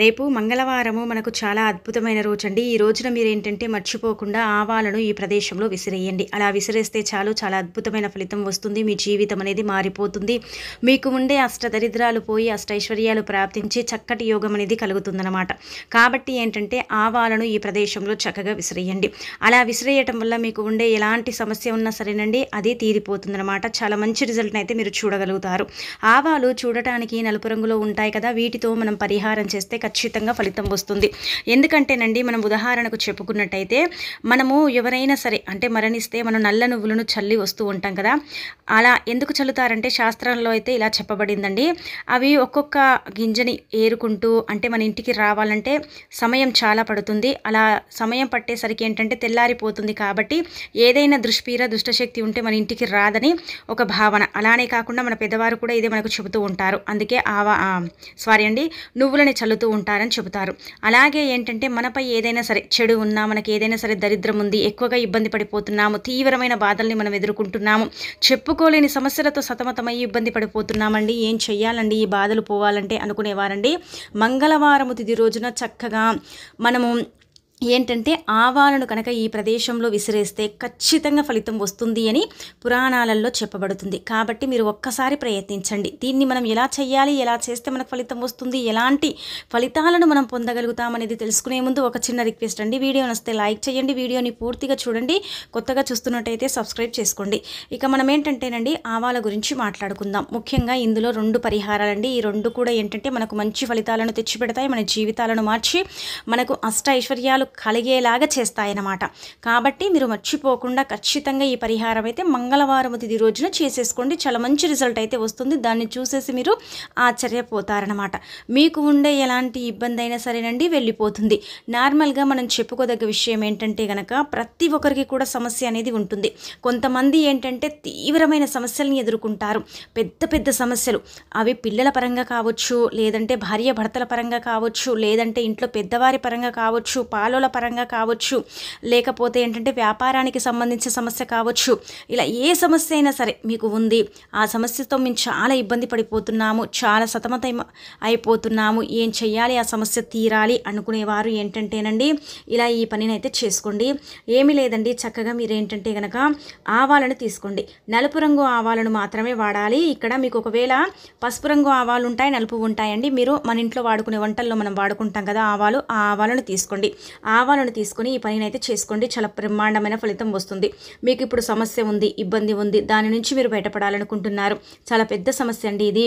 రేపు మంగళవారము మనకు చాలా అద్భుతమైన రోజు అండి ఈ రోజున మీరు ఏంటంటే మర్చిపోకుండా ఆవాలను ఈ ప్రదేశంలో విసిరేయండి అలా విసిరేస్తే చాలు చాలా అద్భుతమైన ఫలితం వస్తుంది మీ జీవితం అనేది మారిపోతుంది మీకు ఉండే అష్టదరిద్రాలు పోయి అష్టైశ్వర్యాలు ప్రాప్తించి చక్కటి యోగం అనేది కలుగుతుందన్నమాట కాబట్టి ఏంటంటే ఆవాలను ఈ ప్రదేశంలో చక్కగా విసిరేయండి అలా విసిరేయటం వల్ల మీకు ఉండే ఎలాంటి సమస్య ఉన్నా సరేనండి అది తీరిపోతుందన్నమాట చాలా మంచి రిజల్ట్ని అయితే మీరు చూడగలుగుతారు ఆవాలు చూడటానికి నలుపు రంగులో ఉంటాయి కదా వీటితో మనం పరిహారం చేస్తే ఖచ్చితంగా ఫలితం వస్తుంది ఎందుకంటేనండి మనం ఉదాహరణకు చెప్పుకున్నట్టయితే మనము ఎవరైనా సరే అంటే మరణిస్తే మనం నల్ల నువ్వులను చల్లి వస్తూ ఉంటాం కదా అలా ఎందుకు చల్లుతారంటే శాస్త్రంలో అయితే ఇలా చెప్పబడిందండి అవి ఒక్కొక్క గింజని ఏరుకుంటూ అంటే మన ఇంటికి రావాలంటే సమయం చాలా పడుతుంది అలా సమయం పట్టేసరికి ఏంటంటే తెల్లారిపోతుంది కాబట్టి ఏదైనా దుష్పీర దుష్టశక్తి ఉంటే మన ఇంటికి రాదని ఒక భావన అలానే కాకుండా మన పెద్దవారు కూడా ఇదే మనకు చెబుతూ ఉంటారు అందుకే ఆవా సారీ అండి నువ్వులని చల్లుతూ ఉంటారని చెబుతారు అలాగే ఏంటంటే మనపై ఏదైనా సరే చెడు ఉన్నా మనకి ఏదైనా సరే దరిద్రం ఉంది ఎక్కువగా ఇబ్బంది పడిపోతున్నాము తీవ్రమైన బాధల్ని మనం ఎదుర్కొంటున్నాము చెప్పుకోలేని సమస్యలతో సతమతమై ఇబ్బంది పడిపోతున్నామండి ఏం చెయ్యాలండి ఈ బాధలు పోవాలంటే అనుకునేవారండి మంగళవారం తిది రోజున చక్కగా మనము ఏంటంటే ఆవాలను కనుక ఈ ప్రదేశంలో విసిరేస్తే ఖచ్చితంగా ఫలితం వస్తుంది అని పురాణాలలో చెప్పబడుతుంది కాబట్టి మీరు ఒక్కసారి ప్రయత్నించండి దీన్ని మనం ఎలా చేయాలి ఎలా చేస్తే మనకు ఫలితం వస్తుంది ఎలాంటి ఫలితాలను మనం పొందగలుగుతాం అనేది తెలుసుకునే ముందు ఒక చిన్న రిక్వెస్ట్ అండి వీడియో నస్తే లైక్ చేయండి వీడియోని పూర్తిగా చూడండి కొత్తగా చూస్తున్నట్టయితే సబ్స్క్రైబ్ చేసుకోండి ఇక మనం ఏంటంటేనండి ఆవాల గురించి మాట్లాడుకుందాం ముఖ్యంగా ఇందులో రెండు పరిహారాలండి ఈ రెండు కూడా ఏంటంటే మనకు మంచి ఫలితాలను తెచ్చిపెడతాయి మన జీవితాలను మార్చి మనకు అష్ట ఐశ్వర్యాలు కలిగేలాగా చేస్తాయన్నమాట కాబట్టి మీరు మర్చిపోకుండా ఖచ్చితంగా ఈ పరిహారం అయితే మంగళవారం తిది రోజున చేసేసుకోండి చాలా మంచి రిజల్ట్ అయితే వస్తుంది దాన్ని చూసేసి మీరు ఆశ్చర్యపోతారనమాట మీకు ఉండే ఎలాంటి ఇబ్బంది అయినా సరేనండి వెళ్ళిపోతుంది నార్మల్గా మనం చెప్పుకోదగ్గ విషయం ఏంటంటే కనుక ప్రతి ఒక్కరికి కూడా సమస్య అనేది ఉంటుంది కొంతమంది ఏంటంటే తీవ్రమైన సమస్యలను ఎదుర్కొంటారు పెద్ద పెద్ద సమస్యలు అవి పిల్లల పరంగా కావచ్చు లేదంటే భార్య భర్తల పరంగా కావచ్చు లేదంటే ఇంట్లో పెద్దవారి పరంగా కావచ్చు పాలు ఫోటోల పరంగా కావచ్చు లేకపోతే ఏంటంటే వ్యాపారానికి సంబంధించిన సమస్య కావచ్చు ఇలా ఏ సమస్య అయినా సరే మీకు ఉంది ఆ సమస్యతో మేము చాలా ఇబ్బంది పడిపోతున్నాము చాలా సతమత అయిపోతున్నాము ఏం చెయ్యాలి ఆ సమస్య తీరాలి అనుకునేవారు ఏంటంటేనండి ఇలా ఈ పనిని అయితే చేసుకోండి ఏమీ లేదండి చక్కగా మీరు ఏంటంటే కనుక ఆవాలను తీసుకోండి నలుపు రంగు ఆవాలను మాత్రమే వాడాలి ఇక్కడ మీకు ఒకవేళ పసుపు రంగు ఆవాలు ఉంటాయి నలుపు ఉంటాయండి మీరు మన ఇంట్లో వాడుకునే వంటల్లో మనం వాడుకుంటాం కదా ఆవాలు ఆ ఆవాలను తీసుకోండి ఆవాలను తీసుకుని ఈ పనిని అయితే చేసుకోండి చాలా బ్రహ్మాండమైన ఫలితం వస్తుంది మీకు ఇప్పుడు సమస్య ఉంది ఇబ్బంది ఉంది దాని నుంచి మీరు బయటపడాలనుకుంటున్నారు చాలా పెద్ద సమస్య అండి ఇది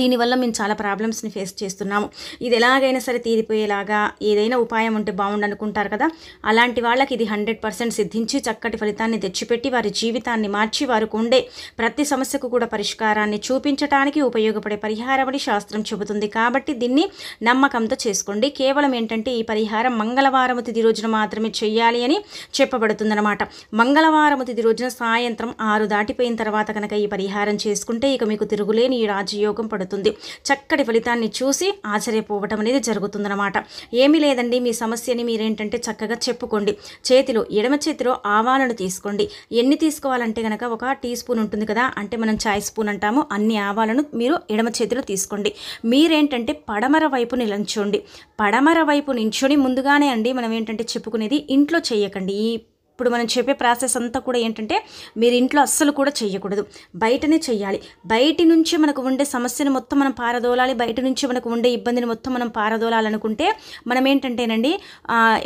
దీనివల్ల మేము చాలా ప్రాబ్లమ్స్ని ఫేస్ చేస్తున్నాము ఇది ఎలాగైనా సరే తీరిపోయేలాగా ఏదైనా ఉపాయం ఉంటే బాగుండు అనుకుంటారు కదా అలాంటి వాళ్ళకి ఇది హండ్రెడ్ పర్సెంట్ సిద్ధించి చక్కటి ఫలితాన్ని తెచ్చిపెట్టి వారి జీవితాన్ని మార్చి వారికి ఉండే ప్రతి సమస్యకు కూడా పరిష్కారాన్ని చూపించడానికి ఉపయోగపడే పరిహారమని శాస్త్రం చెబుతుంది కాబట్టి దీన్ని నమ్మకంతో చేసుకోండి కేవలం ఏంటంటే ఈ పరిహారం మంగళవారం తిది రోజున మాత్రమే చేయాలి అని చెప్పబడుతుందన్నమాట మంగళవారం తిది రోజున సాయంత్రం ఆరు దాటిపోయిన తర్వాత కనుక ఈ పరిహారం చేసుకుంటే ఇక మీకు తిరుగులేని ఈ రాజయోగం పడుతుంది సహాయపడుతుంది చక్కటి ఫలితాన్ని చూసి ఆశ్చర్యపోవటం అనేది జరుగుతుందన్నమాట ఏమీ లేదండి మీ సమస్యని మీరేంటంటే చక్కగా చెప్పుకోండి చేతిలో ఎడమ చేతిలో ఆవాలను తీసుకోండి ఎన్ని తీసుకోవాలంటే కనుక ఒక టీ స్పూన్ ఉంటుంది కదా అంటే మనం చాయ్ స్పూన్ అంటాము అన్ని ఆవాలను మీరు ఎడమ చేతిలో తీసుకోండి మీరేంటంటే పడమర వైపు నిలంచోండి పడమర వైపు నించొని ముందుగానే అండి మనం ఏంటంటే చెప్పుకునేది ఇంట్లో చేయకండి ఈ ఇప్పుడు మనం చెప్పే ప్రాసెస్ అంతా కూడా ఏంటంటే మీరు ఇంట్లో అస్సలు కూడా చేయకూడదు బయటనే చేయాలి బయటి నుంచి మనకు ఉండే సమస్యను మొత్తం మనం పారదోలాలి బయట నుంచి మనకు ఉండే ఇబ్బందిని మొత్తం మనం పారదోలాలనుకుంటే మనం ఏంటంటేనండి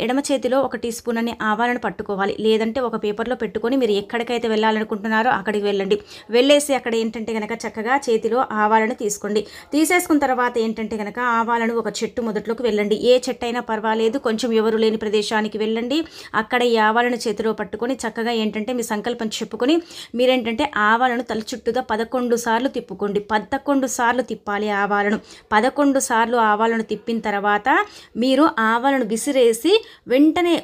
ఎడమ చేతిలో ఒక టీ స్పూన్ అనే ఆవాలను పట్టుకోవాలి లేదంటే ఒక పేపర్లో పెట్టుకొని మీరు ఎక్కడికైతే వెళ్ళాలనుకుంటున్నారో అక్కడికి వెళ్ళండి వెళ్ళేసి అక్కడ ఏంటంటే కనుక చక్కగా చేతిలో ఆవాలను తీసుకోండి తీసేసుకున్న తర్వాత ఏంటంటే కనుక ఆవాలను ఒక చెట్టు మొదట్లోకి వెళ్ళండి ఏ చెట్టు అయినా పర్వాలేదు కొంచెం ఎవరు లేని ప్రదేశానికి వెళ్ళండి అక్కడ ఈ ఆవాలను చేతిలో పట్టుకొని చక్కగా ఏంటంటే మీ సంకల్పం చెప్పుకొని మీరేంటంటే ఆవాలను తల చుట్టూగా పదకొండు సార్లు తిప్పుకోండి పదకొండు సార్లు తిప్పాలి ఆవాలను పదకొండు సార్లు ఆవాలను తిప్పిన తర్వాత మీరు ఆవాలను విసిరేసి వెంటనే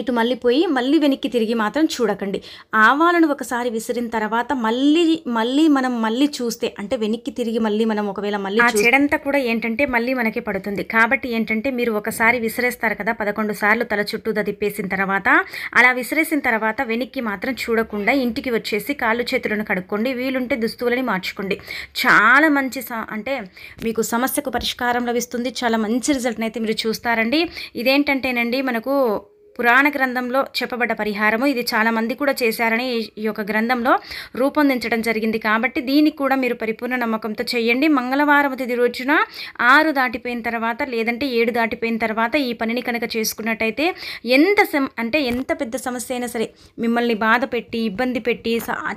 ఇటు మళ్ళీ పోయి మళ్ళీ వెనక్కి తిరిగి మాత్రం చూడకండి ఆవాలను ఒకసారి విసిరిన తర్వాత మళ్ళీ మళ్ళీ మనం మళ్ళీ చూస్తే అంటే వెనక్కి తిరిగి మళ్ళీ మనం ఒకవేళ మళ్ళీ ఆ చెడంతా కూడా ఏంటంటే మళ్ళీ మనకి పడుతుంది కాబట్టి ఏంటంటే మీరు ఒకసారి విసిరేస్తారు కదా పదకొండు సార్లు తల చుట్టూ తిప్పేసిన తర్వాత అలా విసిరేసిన తర్వాత వెనక్కి మాత్రం చూడకుండా ఇంటికి వచ్చేసి కాళ్ళు చేతులను కడుక్కోండి వీలుంటే దుస్తువులని మార్చుకోండి చాలా మంచి అంటే మీకు సమస్యకు పరిష్కారం లభిస్తుంది చాలా మంచి రిజల్ట్ని అయితే మీరు చూస్తారండి ఇదేంటంటేనండి మనకు పురాణ గ్రంథంలో చెప్పబడ్డ పరిహారము ఇది చాలామంది కూడా చేశారని ఈ యొక్క గ్రంథంలో రూపొందించడం జరిగింది కాబట్టి దీనికి కూడా మీరు పరిపూర్ణ నమ్మకంతో చేయండి మంగళవారం తిది రోజున ఆరు దాటిపోయిన తర్వాత లేదంటే ఏడు దాటిపోయిన తర్వాత ఈ పనిని కనుక చేసుకున్నట్టయితే ఎంత సమ అంటే ఎంత పెద్ద సమస్య అయినా సరే మిమ్మల్ని బాధ పెట్టి ఇబ్బంది పెట్టి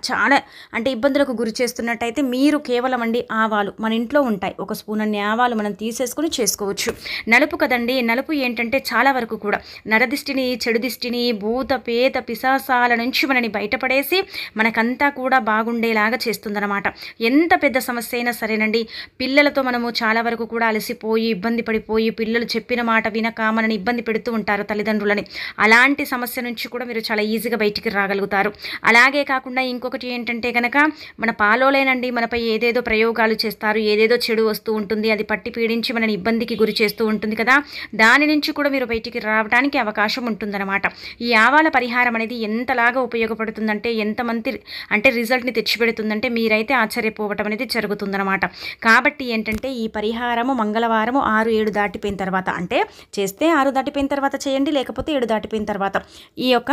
చాలా అంటే ఇబ్బందులకు గురి చేస్తున్నట్టయితే మీరు కేవలం అండి ఆవాలు మన ఇంట్లో ఉంటాయి ఒక స్పూన్ అన్ని ఆవాలు మనం తీసేసుకుని చేసుకోవచ్చు నలుపు కదండి నలుపు ఏంటంటే చాలా వరకు కూడా నరదిష్టిని దృష్టిని చెడు దిష్టిని భూత పేత పిశాసాల నుంచి మనని బయటపడేసి మనకంతా కూడా బాగుండేలాగా చేస్తుందన్నమాట ఎంత పెద్ద సమస్య అయినా సరేనండి పిల్లలతో మనము చాలా వరకు కూడా అలసిపోయి ఇబ్బంది పడిపోయి పిల్లలు చెప్పిన మాట వినక మనని ఇబ్బంది పెడుతూ ఉంటారు తల్లిదండ్రులని అలాంటి సమస్య నుంచి కూడా మీరు చాలా ఈజీగా బయటికి రాగలుగుతారు అలాగే కాకుండా ఇంకొకటి ఏంటంటే కనుక మన పాలోలేనండి మనపై ఏదేదో ప్రయోగాలు చేస్తారు ఏదేదో చెడు వస్తూ ఉంటుంది అది పట్టి పీడించి మనని ఇబ్బందికి గురి చేస్తూ ఉంటుంది కదా దాని నుంచి కూడా మీరు బయటికి రావడానికి అవకాశం ఉంటుంది ఉంటుందన్నమాట ఈ ఆవాల పరిహారం అనేది ఎంతలాగా ఉపయోగపడుతుందంటే ఎంతమంది అంటే రిజల్ట్ని తెచ్చిపెడుతుందంటే మీరైతే ఆశ్చర్యపోవటం అనేది జరుగుతుందన్నమాట కాబట్టి ఏంటంటే ఈ పరిహారము మంగళవారం ఆరు ఏడు దాటిపోయిన తర్వాత అంటే చేస్తే ఆరు దాటిపోయిన తర్వాత చేయండి లేకపోతే ఏడు దాటిపోయిన తర్వాత ఈ యొక్క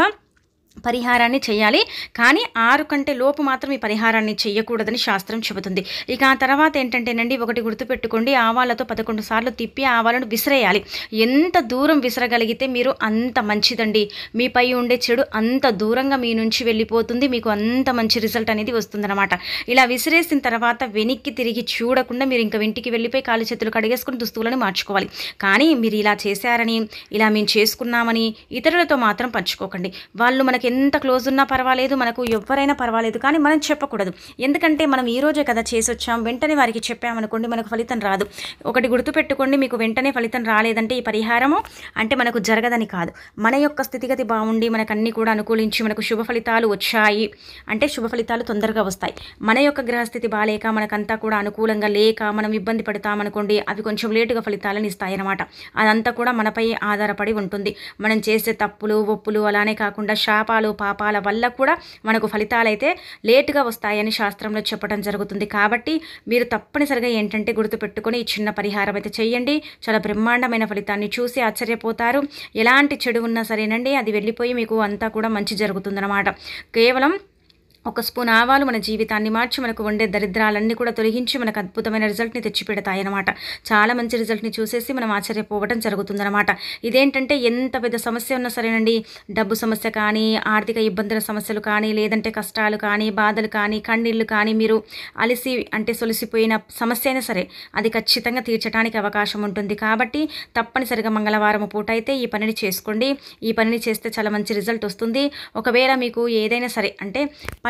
పరిహారాన్ని చేయాలి కానీ ఆరు కంటే లోపు మాత్రం ఈ పరిహారాన్ని చేయకూడదని శాస్త్రం చెబుతుంది ఇక ఆ తర్వాత ఏంటంటేనండి ఒకటి గుర్తుపెట్టుకోండి ఆవాలతో పదకొండు సార్లు తిప్పి ఆవాలను విసిరేయాలి ఎంత దూరం విసరగలిగితే మీరు అంత మంచిదండి మీపై ఉండే చెడు అంత దూరంగా మీ నుంచి వెళ్ళిపోతుంది మీకు అంత మంచి రిజల్ట్ అనేది వస్తుందన్నమాట ఇలా విసిరేసిన తర్వాత వెనక్కి తిరిగి చూడకుండా మీరు ఇంకా ఇంటికి వెళ్ళిపోయి కాలు చేతులు కడిగేసుకుని దుస్తువులను మార్చుకోవాలి కానీ మీరు ఇలా చేశారని ఇలా మేము చేసుకున్నామని ఇతరులతో మాత్రం పంచుకోకండి వాళ్ళు మనకి మనకి ఎంత క్లోజ్ ఉన్నా పర్వాలేదు మనకు ఎవరైనా పర్వాలేదు కానీ మనం చెప్పకూడదు ఎందుకంటే మనం ఈ రోజే కదా చేసి వచ్చాం వెంటనే వారికి చెప్పామనుకోండి మనకు ఫలితం రాదు ఒకటి గుర్తుపెట్టుకోండి మీకు వెంటనే ఫలితం రాలేదంటే ఈ పరిహారము అంటే మనకు జరగదని కాదు మన యొక్క స్థితిగతి బాగుండి మనకు అన్నీ కూడా అనుకూలించి మనకు శుభ ఫలితాలు వచ్చాయి అంటే శుభ ఫలితాలు తొందరగా వస్తాయి మన యొక్క గ్రహస్థితి బాగాలేక మనకంతా కూడా అనుకూలంగా లేక మనం ఇబ్బంది పడతామనుకోండి అవి కొంచెం లేటుగా ఫలితాలను ఇస్తాయన్నమాట అదంతా కూడా మనపై ఆధారపడి ఉంటుంది మనం చేసే తప్పులు ఒప్పులు అలానే కాకుండా శాప పాపాలు పాపాల వల్ల కూడా మనకు ఫలితాలైతే లేటుగా వస్తాయని శాస్త్రంలో చెప్పడం జరుగుతుంది కాబట్టి మీరు తప్పనిసరిగా ఏంటంటే గుర్తుపెట్టుకొని ఈ చిన్న పరిహారం అయితే చేయండి చాలా బ్రహ్మాండమైన ఫలితాన్ని చూసి ఆశ్చర్యపోతారు ఎలాంటి చెడు ఉన్నా సరేనండి అది వెళ్ళిపోయి మీకు అంతా కూడా మంచి జరుగుతుందన్నమాట కేవలం ఒక స్పూన్ ఆవాలు మన జీవితాన్ని మార్చి మనకు ఉండే దరిద్రాలన్నీ కూడా తొలగించి మనకు అద్భుతమైన రిజల్ట్ని తెచ్చిపెడతాయన్నమాట చాలా మంచి రిజల్ట్ని చూసేసి మనం ఆశ్చర్యపోవడం జరుగుతుందన్నమాట ఇదేంటంటే ఎంత పెద్ద సమస్య ఉన్నా సరేనండి డబ్బు సమస్య కానీ ఆర్థిక ఇబ్బందుల సమస్యలు కానీ లేదంటే కష్టాలు కానీ బాధలు కానీ కన్నీళ్ళు కానీ మీరు అలిసి అంటే సొలిసిపోయిన సమస్య అయినా సరే అది ఖచ్చితంగా తీర్చడానికి అవకాశం ఉంటుంది కాబట్టి తప్పనిసరిగా మంగళవారం పూట అయితే ఈ పనిని చేసుకోండి ఈ పనిని చేస్తే చాలా మంచి రిజల్ట్ వస్తుంది ఒకవేళ మీకు ఏదైనా సరే అంటే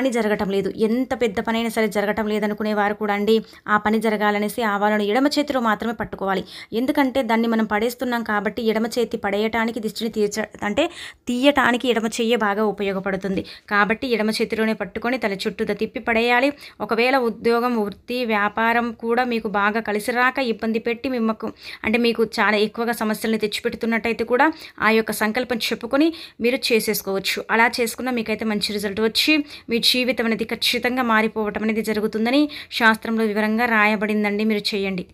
పని జరగటం లేదు ఎంత పెద్ద పనైనా సరే జరగటం లేదనుకునే వారు కూడా అండి ఆ పని జరగాలనేసి ఆవాలను ఎడమ చేతిలో మాత్రమే పట్టుకోవాలి ఎందుకంటే దాన్ని మనం పడేస్తున్నాం కాబట్టి ఎడమ చేతి పడేయటానికి దిష్టిని తీర్చ అంటే తీయటానికి ఎడమ చెయ్యి బాగా ఉపయోగపడుతుంది కాబట్టి ఎడమ చేతిలోనే పట్టుకొని తల చుట్టూ తిప్పి పడేయాలి ఒకవేళ ఉద్యోగం వృత్తి వ్యాపారం కూడా మీకు బాగా కలిసి రాక ఇబ్బంది పెట్టి మిమ్మకు అంటే మీకు చాలా ఎక్కువగా సమస్యలను తెచ్చిపెడుతున్నట్టయితే కూడా ఆ యొక్క సంకల్పం చెప్పుకొని మీరు చేసేసుకోవచ్చు అలా చేసుకున్న మీకైతే మంచి రిజల్ట్ వచ్చి మీ జీవితం అనేది ఖచ్చితంగా మారిపోవటం అనేది జరుగుతుందని శాస్త్రంలో వివరంగా రాయబడిందండి మీరు చేయండి